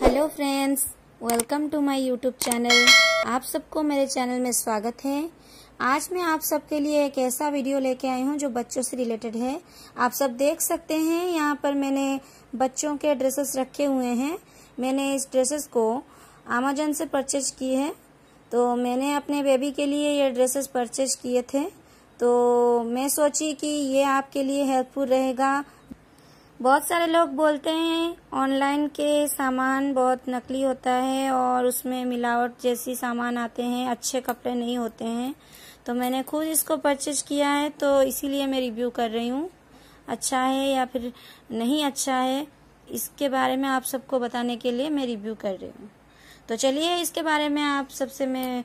hello friends welcome to my YouTube channel आप सबको मेरे चैनल में स्वागत है आज मैं आप सबके लिए एक ऐसा वीडियो लेके आई हूँ जो बच्चों से रिलेटेड है आप सब देख सकते हैं यहाँ पर मैंने बच्चों के ड्रेसेस रखे हुए हैं मैंने इस ड्रेसेस को अमेजन से परचेज की है तो मैंने अपने बेबी के लिए ये ड्रेसेस परचेज किए थे तो मैं सोची कि ये आपके लिए हेल्पफुल रहेगा बहुत सारे लोग बोलते हैं ऑनलाइन के सामान बहुत नकली होता है और उसमें मिलावट जैसी सामान आते हैं अच्छे कपड़े नहीं होते हैं तो मैंने खुद इसको परचेज किया है तो इसीलिए मैं रिव्यू कर रही हूँ अच्छा है या फिर नहीं अच्छा है इसके बारे में आप सबको बताने के लिए मैं रिव्यू कर रही हूँ तो चलिए इसके बारे में आप सबसे मैं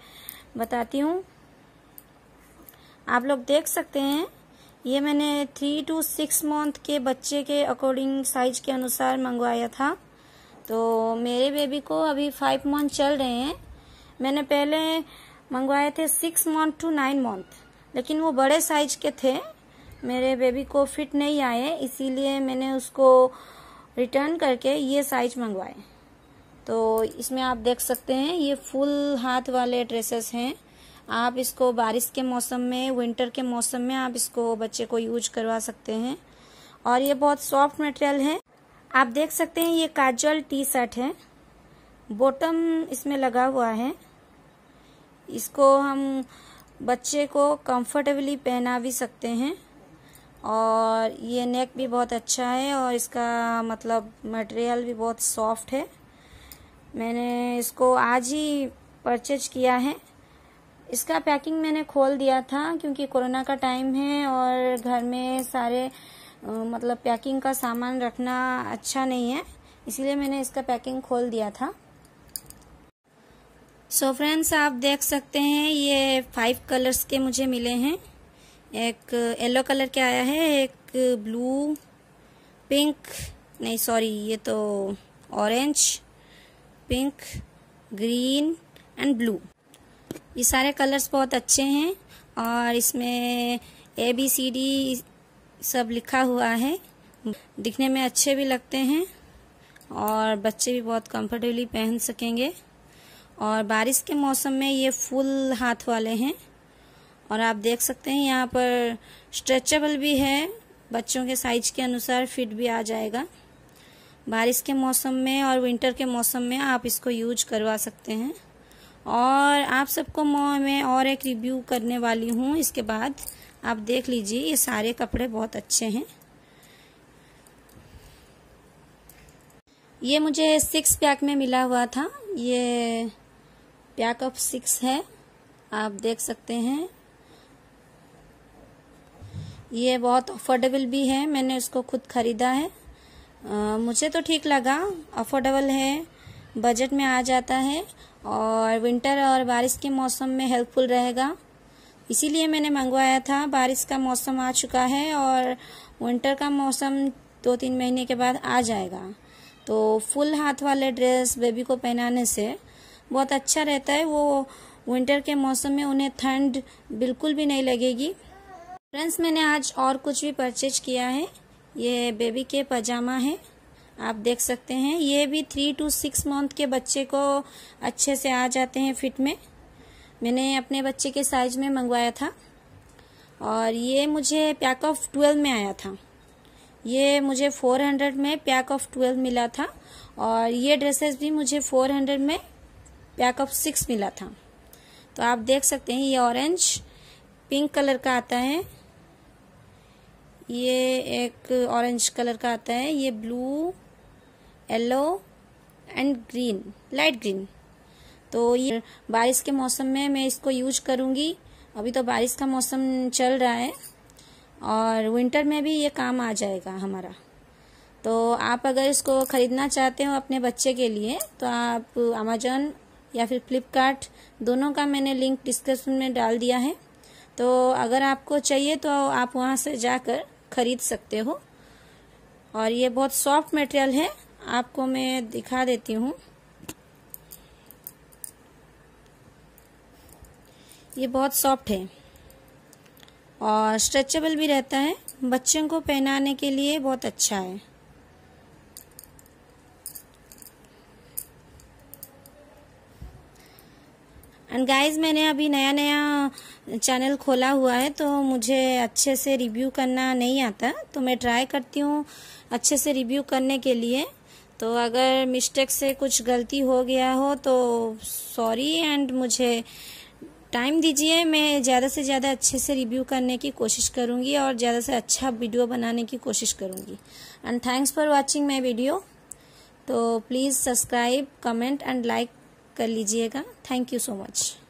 बताती हूँ आप लोग देख सकते हैं ये मैंने थ्री टू सिक्स मंथ के बच्चे के अकॉर्डिंग साइज के अनुसार मंगवाया था तो मेरे बेबी को अभी फाइव मंथ चल रहे हैं मैंने पहले मंगवाए थे six month to nine month लेकिन वो बड़े साइज के थे मेरे बेबी को फिट नहीं आए इसीलिए मैंने उसको रिटर्न करके ये साइज मंगवाए तो इसमें आप देख सकते हैं ये फुल हाथ वाले ड्रेसेस हैं आप इसको बारिश के मौसम में विंटर के मौसम में आप इसको बच्चे को यूज करवा सकते हैं और ये बहुत सॉफ्ट मटेरियल है आप देख सकते हैं ये काजल टी शर्ट है बॉटम इसमें लगा हुआ है इसको हम बच्चे को कंफर्टेबली पहना भी सकते हैं और ये नेक भी बहुत अच्छा है और इसका मतलब मटेरियल भी बहुत सॉफ्ट है मैंने इसको आज ही परचेज किया है इसका पैकिंग मैंने खोल दिया था क्योंकि कोरोना का टाइम है और घर में सारे मतलब पैकिंग का सामान रखना अच्छा नहीं है इसीलिए मैंने इसका पैकिंग खोल दिया था सो so फ्रेंड्स आप देख सकते हैं ये फाइव कलर्स के मुझे मिले हैं एक येलो कलर के आया है एक ब्लू पिंक नहीं सॉरी ये तो orange pink green and blue ये सारे कलर्स बहुत अच्छे हैं और इसमें ए बी सी डी सब लिखा हुआ है दिखने में अच्छे भी लगते हैं और बच्चे भी बहुत कंफर्टेबली पहन सकेंगे और बारिश के मौसम में ये फुल हाथ वाले हैं और आप देख सकते हैं यहाँ पर स्ट्रेचेबल भी है बच्चों के साइज के अनुसार फिट भी आ जाएगा बारिश के मौसम में और विंटर के मौसम में आप इसको यूज करवा सकते हैं और आप सबको मैं और एक रिव्यू करने वाली हूँ इसके बाद आप देख लीजिए ये सारे कपड़े बहुत अच्छे हैं ये मुझे सिक्स पैक में मिला हुआ था ये पैक ऑफ सिक्स है आप देख सकते हैं ये बहुत अफोर्डेबल भी है मैंने इसको खुद ख़रीदा है आ, मुझे तो ठीक लगा अफोर्डेबल है बजट में आ जाता है और विंटर और बारिश के मौसम में हेल्पफुल रहेगा इसीलिए मैंने मंगवाया था बारिश का मौसम आ चुका है और विंटर का मौसम दो तीन महीने के बाद आ जाएगा तो फुल हाथ वाले ड्रेस बेबी को पहनाने से बहुत अच्छा रहता है वो विंटर के मौसम में उन्हें ठंड बिल्कुल भी नहीं लगेगी फ्रेंड्स मैंने आज और कुछ भी परचेज किया है ये बेबी के पजामा है आप देख सकते हैं ये भी थ्री टू सिक्स मंथ के बच्चे को अच्छे से आ जाते हैं फिट में मैंने अपने बच्चे के साइज में मंगवाया था और ये मुझे पैक ऑफ ट्वेल्व में आया था ये मुझे फोर हंड्रेड में पैक ऑफ ट्वेल्व मिला था और ये ड्रेसेस भी मुझे फोर हंड्रेड में पैक ऑफ सिक्स मिला था तो आप देख सकते हैं ये ऑरेंज पिंक कलर का आता है ये एक ऑरेंज कलर का आता है ये blue yellow and green light green तो ये बारिश के मौसम में मैं इसको यूज करूँगी अभी तो बारिश का मौसम चल रहा है और विंटर में भी ये काम आ जाएगा हमारा तो आप अगर इसको ख़रीदना चाहते हो अपने बच्चे के लिए तो आप अमेजोन या फिर फ्लिपकार्ट दोनों का मैंने लिंक डिस्क्रिप्शन में डाल दिया है तो अगर आपको चाहिए तो आप वहाँ से जाकर खरीद सकते हो और ये बहुत सॉफ्ट मटेरियल है आपको मैं दिखा देती हूँ ये बहुत सॉफ्ट है और स्ट्रेचेबल भी रहता है बच्चों को पहनाने के लिए बहुत अच्छा है एंड गाइस मैंने अभी नया नया चैनल खोला हुआ है तो मुझे अच्छे से रिव्यू करना नहीं आता तो मैं ट्राई करती हूँ अच्छे से रिव्यू करने के लिए तो अगर मिस्टेक से कुछ गलती हो गया हो तो सॉरी एंड मुझे टाइम दीजिए मैं ज़्यादा से ज़्यादा अच्छे से रिव्यू करने की कोशिश करूँगी और ज़्यादा से अच्छा वीडियो बनाने की कोशिश करूँगी and thanks for watching my video तो please subscribe comment and like कर लीजिएगा थैंक यू सो मच